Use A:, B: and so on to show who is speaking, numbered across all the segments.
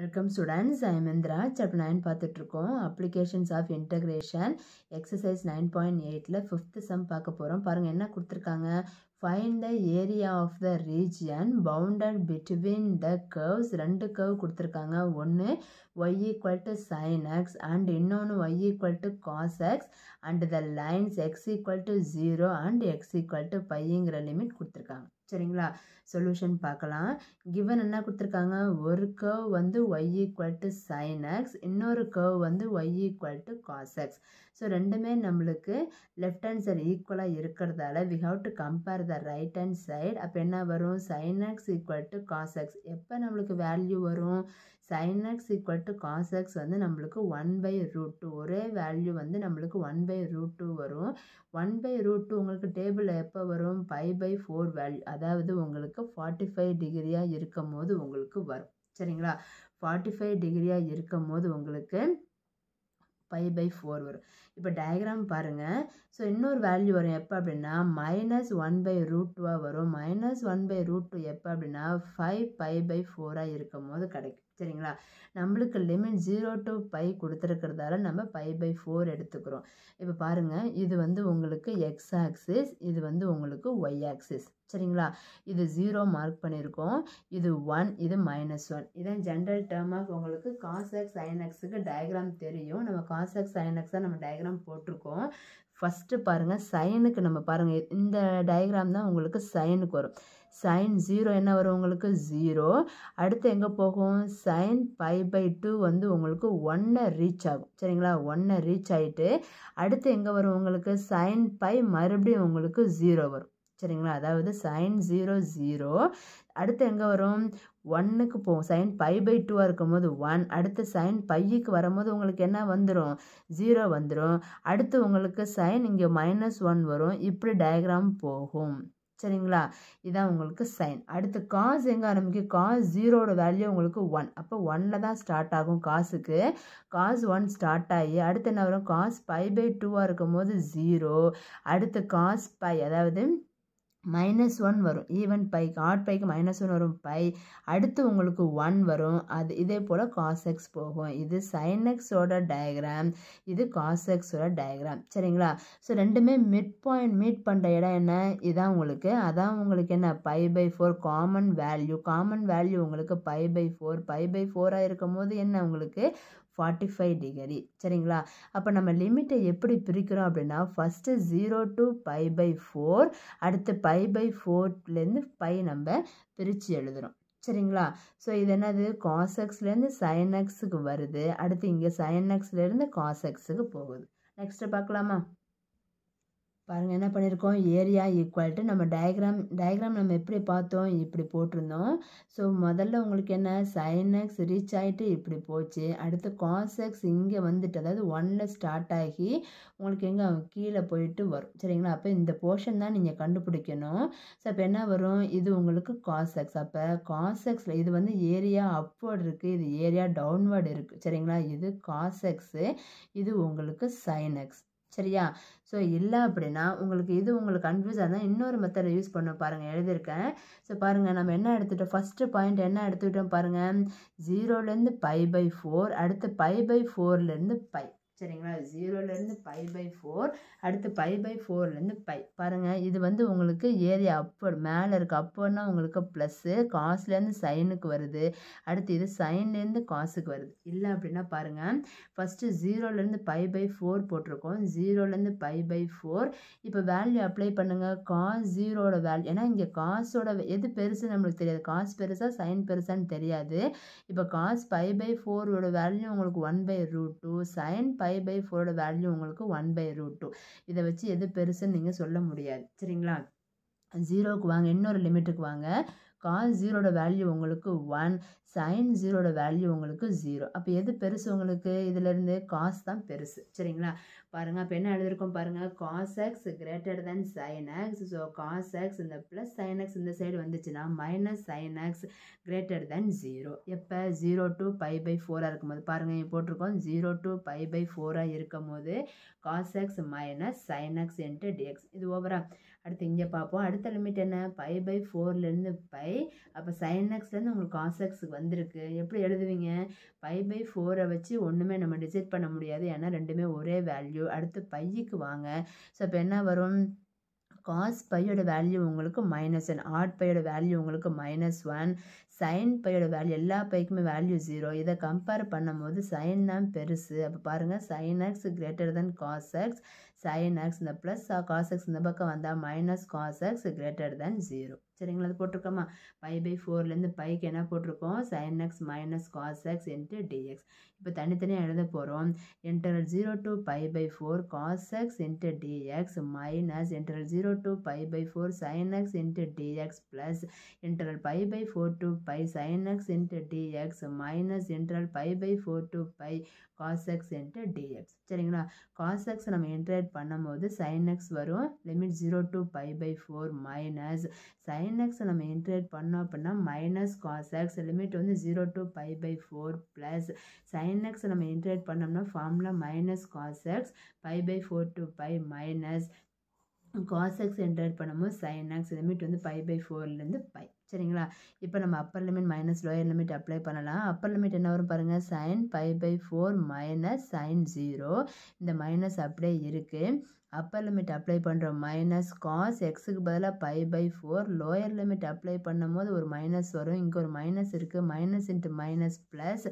A: welcome students ஐ மிந்திரா chapter nine பார்த்துட்ருக்கோம் applications of integration exercise nine point எயிட்டில் ஃபிஃப்த்து சம் பார்க்க போகிறோம் பாருங்கள் என்ன கொடுத்துருக்காங்க find the area of the region bounded between the curves ரெண்டு கர்வ் கொடுத்துருக்காங்க ஒன்று y equal to sine x and இன்னொன்று y equal to cos x and the lines x equal to zero and x equal to பைங்கிற limit கொடுத்துருக்காங்க சரிங்களா solution பார்க்கலாம் given என்ன கொடுத்துருக்காங்க ஒரு கர்வ் வந்து y equal to sine x இன்னொரு கர்வ் வந்து y equal to cos x so ரெண்டுமே நம்மளுக்கு லெஃப்ட் ஹேண்ட் சைடு ஈக்குவலாக இருக்கிறதால we have to compare the right hand side அப்போ என்ன வரும் sine x equal to cos x எப்போ நம்மளுக்கு வேல்யூ வரும் sine x equal to cos x வந்து நம்மளுக்கு ஒன் பை ரூட் டூ ஒரே வேல்யூ வந்து நம்மளுக்கு ஒன் பை ரூட் டூ வரும் ஒன் பை ரூட் டூ உங்களுக்கு டேபிளில் எப்போ வரும் ஃபைவ் பை ஃபோர் வேல்யூ அதாவது உங்களுக்கு ஃபார்ட்டி ஃபைவ் டிகிரியாக இருக்கும் போது உங்களுக்கு வரும் சரிங்களா ஃபார்ட்டி ஃபைவ் டிகிரியாக இருக்கும் போது உங்களுக்கு ஃபைவ் பை ஃபோர் வரும் இப்போ டயக்ராம் பாருங்கள் ஸோ இன்னொரு வேல்யூ வரும் எப்போ அப்படின்னா மைனஸ் ஒன் பை ரூட் டூவாக வரும் minus one by root two எப்போ அப்படின்னா ஃபைவ் பை பை ஃபோராக இருக்கும் போது கிடைக்கும் சரிங்களா நம்மளுக்கு லிமிட் ஜீரோ டு பை கொடுத்துருக்கிறதால நம்ம பை பை ஃபோர் எடுத்துக்கிறோம் இப்போ பாருங்கள் இது வந்து உங்களுக்கு எக்ஸ் ஆக்சிஸ் இது வந்து உங்களுக்கு ஒய் ஆக்சிஸ் சரிங்களா இது ஜீரோ மார்க் பண்ணியிருக்கோம் இது ஒன் இது மைனஸ் ஒன் இதான் ஜென்ரல் டேர்ம் ஆஃப் உங்களுக்கு காசக்ஸ் சைனக்ஸுக்கு டயக்ராம் தெரியும் நம்ம காசக்ஸ் சைனக்ஸாக நம்ம டயக்ராம் போட்டிருக்கோம் ஃபஸ்ட்டு பாருங்கள் சைனுக்கு நம்ம பாருங்கள் இந்த டயக்ராம் தான் உங்களுக்கு சைனுக்கு வரும் சைன் ஜீரோ என்ன வரும் உங்களுக்கு ஜீரோ அடுத்து எங்கே போகும் சைன் பை பை டூ வந்து உங்களுக்கு ஒன்னை ரீச் ஆகும் சரிங்களா ஒன்னை ரீச் ஆகிட்டு அடுத்து எங்கே வரும் உங்களுக்கு சைன் பை மறுபடியும் உங்களுக்கு ஜீரோ வரும் சரிங்களா அதாவது சைன் ஜீரோ ஜீரோ அடுத்து எங்கே வரும் ஒன்னுக்கு போகும் சைன் பை பை டூவாக இருக்கும்போது ஒன் அடுத்து சைன் பையுக்கு வரும்போது உங்களுக்கு என்ன வந்துடும் ஜீரோ வந்துடும் அடுத்து உங்களுக்கு சைன் இங்கே மைனஸ் ஒன் வரும் இப்படி டயக்ராம் போகும் சரிங்களா இதுதான் உங்களுக்கு சைன் அடுத்து காசு எங்கே ஆரம்பிக்கும் காசு ஜீரோட வேல்யூ உங்களுக்கு ஒன் அப்போ ஒன்னில் தான் ஸ்டார்ட் ஆகும் காசுக்கு காசு ஒன் ஸ்டார்ட் ஆகி அடுத்து என்ன வரும் காசு பை பை டூவாக இருக்கும் போது ஜீரோ அடுத்து காசு பை அதாவது மைனஸ் ஒன் வரும் ஈவன் பைக்கு ஆட் பைக்கு மைனஸ் ஒன் வரும் பை அடுத்து உங்களுக்கு ஒன் வரும் அது இதே போல் காசெக்ஸ் போகும் இது சைனெக்ஸோட டயக்ராம் இது காசெக்ஸோட டயக்ராம் சரிங்களா ஸோ ரெண்டுமே மிட் பாயிண்ட் மீட் பண்ணுற இடம் என்ன இதான் உங்களுக்கு அதான் உங்களுக்கு என்ன pi by four common value common value உங்களுக்கு pi by four pi by ஃபோராக இருக்கும் போது என்ன உங்களுக்கு ஃபார்ட்டி ஃபைவ் டிகிரி சரிங்களா அப்போ நம்ம லிமிட்டை எப்படி பிரிக்கிறோம் அப்படின்னா first zero to pi by four அடுத்து பை பை ஃபோர்லேருந்து பை நம்ம பிரித்து எழுதுகிறோம் சரிங்களா ஸோ இது என்னது காசக்ஸ்லேருந்து சைனக்ஸுக்கு வருது அடுத்து இங்கே சைனக்ஸ்லேருந்து காசக்ஸுக்கு போகுது நெக்ஸ்ட்டு பார்க்கலாமா பாருங்கள் என்ன பண்ணியிருக்கோம் ஏரியா ஈக்குவல்ட்டு நம்ம டயக்ராம் டயக்ராம் நம்ம எப்படி பார்த்தோம் இப்படி போட்டிருந்தோம் ஸோ முதல்ல உங்களுக்கு என்ன சைன் எக்ஸ் ரீச் ஆகிட்டு இப்படி போச்சு அடுத்து காஸ் இங்கே வந்துட்டு அதாவது ஒன்னில் ஸ்டார்ட் ஆகி உங்களுக்கு எங்கே கீழே போயிட்டு வரும் சரிங்களா அப்போ இந்த போர்ஷன் தான் நீங்கள் கண்டுபிடிக்கணும் ஸோ அப்போ என்ன வரும் இது உங்களுக்கு காஸ் எக்ஸ் அப்போ காஸ் இது வந்து ஏரியா அப்வர்டு இருக்குது இது ஏரியா டவுன்வர்டு இருக்குது சரிங்களா இது காசெக்ஸு இது உங்களுக்கு சைன் எக்ஸ் சரியா ஸோ இல்லை அப்படின்னா உங்களுக்கு இது உங்களுக்கு கன்ஃபியூஸ் இருந்தால் இன்னொரு மெத்தடை யூஸ் பண்ண பாருங்கள் எழுதியிருக்கேன் ஸோ பாருங்கள் நம்ம என்ன எடுத்துகிட்டோம் ஃபஸ்ட்டு பாயிண்ட் என்ன எடுத்துக்கிட்டோம் பாருங்கள் ஜீரோலேருந்து பை பை ஃபோர் அடுத்து பை பை ஃபோர்லேருந்து பை சரிங்களா ஜீரோலேருந்து பை பை ஃபோர் அடுத்து பை பை ஃபோர்லேருந்து பை பாருங்கள் இது வந்து உங்களுக்கு ஏரியா அப்பர் மேலே இருக்குது அப்போன்னா உங்களுக்கு ப்ளஸ்ஸு காசுலேருந்து சைனுக்கு வருது அடுத்து இது சைன்லேருந்து காசுக்கு வருது இல்லை அப்படின்னா பாருங்கள் ஃபஸ்ட்டு ஜீரோலேருந்து பை பை ஃபோர் போட்டிருக்கோம் ஜீரோலேருந்து பை பை ஃபோர் இப்போ வேல்யூ அப்ளை பண்ணுங்கள் காஸ் ஜீரோட வேல்யூ ஏன்னா இங்கே காசோட எது பெருசு நம்மளுக்கு தெரியாது காசு பெருசாக சைன் பெருசான்னு தெரியாது இப்போ காசு பை பை ஃபோரோட வேல்யூ உங்களுக்கு one by root two sine pi five pi ஃபோரோட வேல்யூ உங்களுக்கு ஒன் பை ரூட் டூ இதை வச்சு எது பெருசுன்னு நீங்கள் சொல்ல முடியாது சரிங்களா ஜீரோவுக்கு வாங்க இன்னொரு லிமிட்டுக்கு வாங்க காஸ் ஜீரோட வேல்யூ உங்களுக்கு ஒன் சைன் ஜீரோட வேல்யூ உங்களுக்கு ஜீரோ அப்போ எது பெருசு உங்களுக்கு இதிலேருந்து காஸ் தான் பெருசு சரிங்களா பாருங்கள் அப்போ என்ன எழுதியிருக்கோம் பாருங்கள் cos x greater than sine x so cos x இந்த ப்ளஸ் சைன் எக்ஸ் இந்த சைடு வந்துச்சுன்னா minus sine x greater than zero எப்போ ஜீரோ டூ பை பை ஃபோராக இருக்கும்போது பாருங்கள் இங்கே போட்டிருக்கோம் ஜீரோ டூ பை பை ஃபோராக இருக்கும் போது cos x minus sine x into dx இது ஓவராக அடுத்து இங்கே பார்ப்போம் அடுத்த லிமிட் என்ன பை பை ஃபோர்லேருந்து பை அப்போ சைன் எக்ஸ்லேருந்து உங்களுக்கு காசெக்ஸுக்கு எக்ஸுக்கு வந்திருக்கு எப்படி எழுதுவீங்க பை பை ஃபோரை வச்சு ஒன்றுமே நம்ம டிசைட் பண்ண முடியாது ஏன்னா ரெண்டுமே ஒரே வேல்யூ அடுத்து பையக்கு வாங்க ஸோ இப்போ என்ன வரும் காஸ் பையோட வேல்யூ உங்களுக்கு மைனஸ் ஒன் ஆட் பையோட வேல்யூ உங்களுக்கு மைனஸ் ஒன் சைன் பையோட வேல்யூ எல்லா பைக்குமே வேல்யூ ஜீரோ இதை கம்பேர் பண்ணும்போது சைன் தான் பெருசு அப்போ பாருங்கள் sine x greater than cos x sine x இந்த ப்ளஸ் காஸ் எக்ஸ் இந்த பக்கம் வந்தால் minus cos x greater than zero சரிங்களா அது போட்டிருக்கோமா பை பை ஃபோர்லேருந்து பைக்கு என்ன போட்டிருக்கோம் sine x minus cos x into dx இப்போ தனித்தனியாக எழுத போகிறோம் interval zero to pi by four cos x into dx minus interval zero to pi by four sine x into dx plus interval pi by four to pi sine x into dx minus interval pi by four to pi cos x into dx சரிங்களா cos x நம்ம inter calculate பண்ணும்போது sine x வரும் limit zero to pi by four minus sine x நம்ம integrate பண்ணோம் அப்படின்னா minus cos x limit வந்து zero to pi by four plus sine x நம்ம integrate பண்ணோம்னா ஃபார்ம்ல minus cos x pi by four to pi minus cos x enter பண்ணும்போது sine x limit வந்து five pi ஃபோர்லேருந்து five சரிங்களா இப்போ நம்ம upper limit minus lower limit apply பண்ணலாம் அப்பர் லிமிட் என்ன வரும் பாருங்கள் sine five pi four minus sine zero இந்த மைனஸ் அப்படியே இருக்குது அப்பர் லிமிட் அப்ளை பண்ணுறோம் மைனஸ் காஸ் எக்ஸுக்கு பதிலாக five pi four lower limit apply பண்ணும் போது ஒரு மைனஸ் வரும் இங்கே ஒரு மைனஸ் இருக்குது minus into minus plus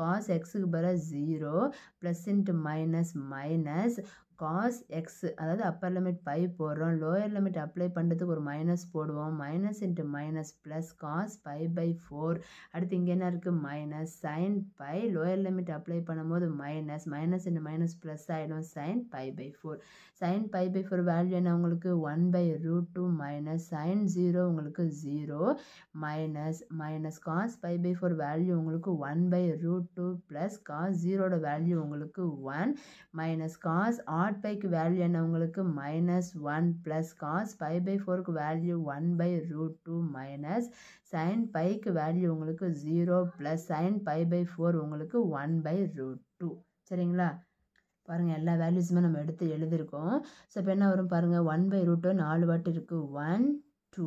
A: cos எக்ஸுக்கு பதிலாக zero plus into minus minus cos x அதாவது அப்பர் லிமிட் பை போடுறோம் லோயர் லிமிட் அப்ளை பண்ணுறதுக்கு ஒரு மைனஸ் போடுவோம் minus into minus plus cos pi by four அடுத்து இங்கே என்ன இருக்குது minus sine pi lower limit apply பண்ணும்போது minus minus into minus plus ஆகிடும் sine pi by four sine pi by four value என்ன உங்களுக்கு one by root two minus sine zero உங்களுக்கு zero minus minus cos pi by four value உங்களுக்கு one by root two plus cos ஜீரோட value உங்களுக்கு one minus cos or காட் பைக்கு value என்னவங்களுக்கு minus one plus cos five pi ஃபோருக்கு value one by root two minus sine பைக்கு value உங்களுக்கு zero plus sine five pi four உங்களுக்கு one by root two சரிங்களா பாருங்கள் எல்லா வேல்யூஸுமே நம்ம எடுத்து எழுதியிருக்கோம் ஸோ இப்போ என்ன வரும் பாருங்கள் ஒன் பை ரூட்டு நாலு வாட்டி இருக்குது ஒன் டூ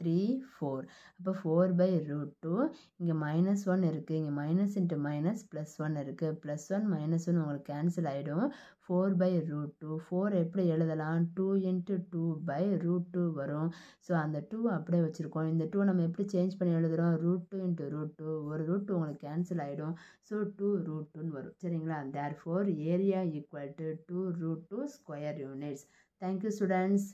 A: த்ரீ ஃபோர் அப்போ ஃபோர் பை ரூட் டூ இங்கே மைனஸ் ஒன் இருக்குது இங்கே minus into minus plus one இருக்குது ப்ளஸ் ஒன் மைனஸ் ஒன் உங்களுக்கு கேன்சல் ஆகிடும் four by root two four எப்படி எழுதலாம் two into two by root two வரும் ஸோ அந்த டூ அப்படியே வச்சுருக்கோம் இந்த டூ நம்ம எப்படி சேஞ்ச் பண்ணி எழுதுகிறோம் root two into root two ஒரு ரூட் டூ உங்களுக்கு கேன்சல் ஆகிடும் ஸோ டூ ரூட் டூன்னு வரும் சரிங்களா therefore area equal to two root two square units thank you students